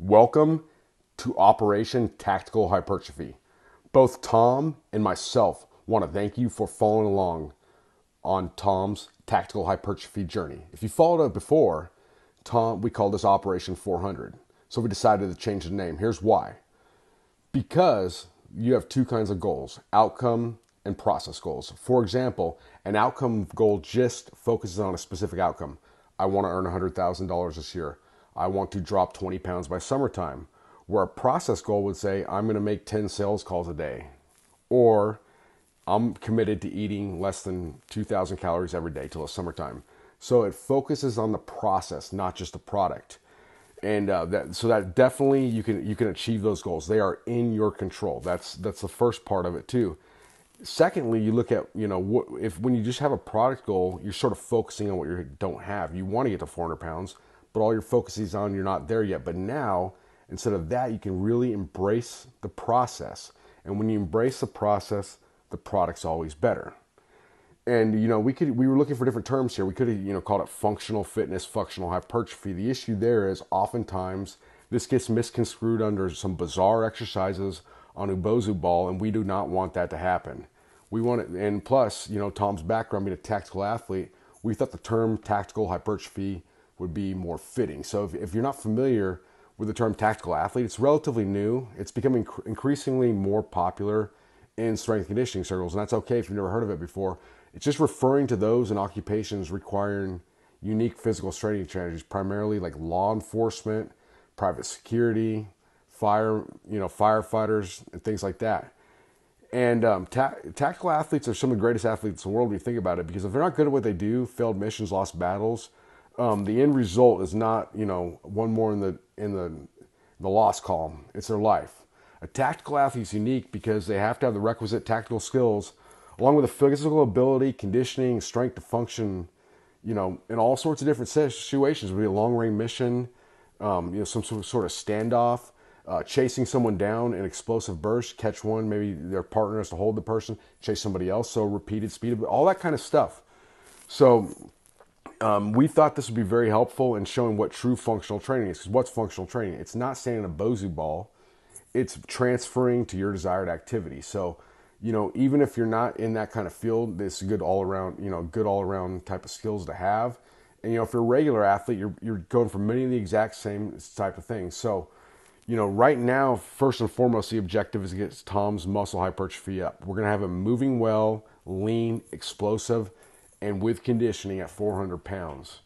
Welcome to Operation Tactical Hypertrophy. Both Tom and myself want to thank you for following along on Tom's tactical hypertrophy journey. If you followed up before, Tom, we called this Operation 400. So we decided to change the name. Here's why. Because you have two kinds of goals, outcome and process goals. For example, an outcome goal just focuses on a specific outcome. I want to earn $100,000 this year. I want to drop 20 pounds by summertime, where a process goal would say, I'm going to make 10 sales calls a day, or I'm committed to eating less than 2,000 calories every day till the summertime. So it focuses on the process, not just the product. And uh, that, so that definitely you can you can achieve those goals. They are in your control. That's that's the first part of it too. Secondly, you look at you know what, if when you just have a product goal, you're sort of focusing on what you don't have. You want to get to 400 pounds, but all your focus is on you're not there yet. But now, instead of that, you can really embrace the process. And when you embrace the process, the product's always better. And you know, we could we were looking for different terms here. We could have, you know, called it functional fitness, functional hypertrophy. The issue there is oftentimes this gets misconstrued under some bizarre exercises on Ubozu ball, and we do not want that to happen. We want it, and plus, you know, Tom's background being a tactical athlete, we thought the term tactical hypertrophy would be more fitting. So if, if you're not familiar with the term tactical athlete, it's relatively new. It's becoming inc- increasingly more popular in strength conditioning circles, and that's okay if you've never heard of it before. It's just referring to those in occupations requiring unique physical training strategies, primarily like law enforcement, private security, fire, you know, firefighters, and things like that. And um, ta- tactical athletes are some of the greatest athletes in the world when you think about it, because if they're not good at what they do, failed missions, lost battles, um, the end result is not you know one more in the in the the loss column. It's their life. A tactical athlete is unique because they have to have the requisite tactical skills, along with the physical ability, conditioning, strength to function, you know, in all sorts of different situations. It would be a long range mission, um, you know, some sort of standoff, uh, chasing someone down, an explosive burst, catch one, maybe their partner has to hold the person, chase somebody else. So repeated speed, all that kind of stuff. So um, we thought this would be very helpful in showing what true functional training is. Because what's functional training? It's not standing a Bozu ball, it's transferring to your desired activity. So, you know, even if you're not in that kind of field, this good all around, you know, good all around type of skills to have. And, you know, if you're a regular athlete, you're, you're going for many of the exact same type of things. So, you know, right now, first and foremost, the objective is to get Tom's muscle hypertrophy up. We're going to have him moving well, lean, explosive and with conditioning at 400 pounds.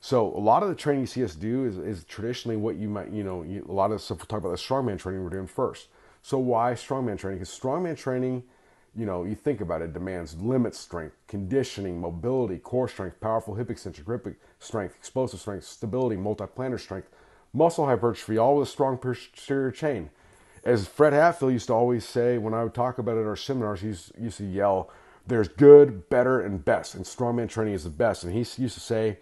So a lot of the training you see us do is, is traditionally what you might, you know, you, a lot of stuff we talk about the strongman training we're doing first. So why strongman training? Because strongman training, you know, you think about it, demands limit strength, conditioning, mobility, core strength, powerful hip extension, grip strength, explosive strength, stability, multi-planar strength, muscle hypertrophy, all with a strong posterior chain. As Fred Hatfield used to always say when I would talk about it at our seminars, he used, he used to yell, there's good, better, and best, and strongman training is the best. And he used to say,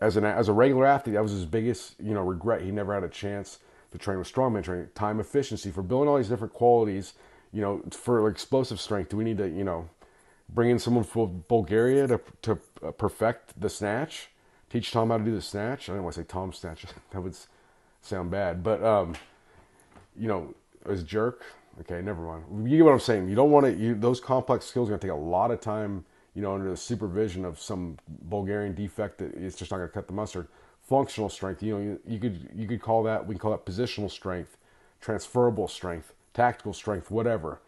as an as a regular athlete, that was his biggest you know regret. He never had a chance to train with strongman training. Time efficiency for building all these different qualities. You know, for explosive strength, do we need to you know bring in someone from Bulgaria to to uh, perfect the snatch? Teach Tom how to do the snatch. I do not want to say Tom snatch. that would sound bad, but um, you know, as jerk Okay, never mind. You get what I'm saying. You don't want to. those complex skills are going to take a lot of time. You know, under the supervision of some Bulgarian defect, that it's just not going to cut the mustard. Functional strength. You know, you, you could you could call that. We can call that positional strength, transferable strength, tactical strength, whatever.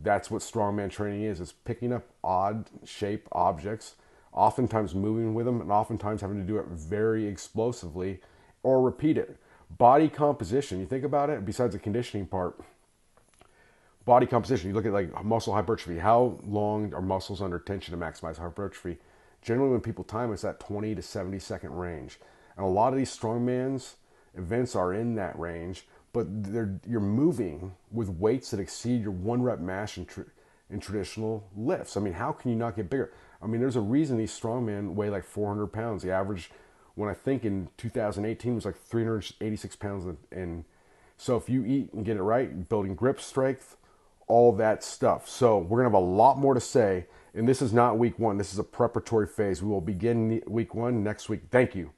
That's what strongman training is. It's picking up odd shape objects, oftentimes moving with them, and oftentimes having to do it very explosively, or repeat it. Body composition. You think about it. Besides the conditioning part body composition, you look at like muscle hypertrophy, how long are muscles under tension to maximize hypertrophy? Generally, when people time, it's that 20 to 70 second range. And a lot of these strongman's events are in that range, but you're moving with weights that exceed your one rep max in, tra- in traditional lifts. I mean, how can you not get bigger? I mean, there's a reason these strongmen weigh like 400 pounds. The average, when I think in 2018, was like 386 pounds. And so if you eat and get it right, building grip strength, all that stuff. So we're going to have a lot more to say. And this is not week one. This is a preparatory phase. We will begin week one next week. Thank you.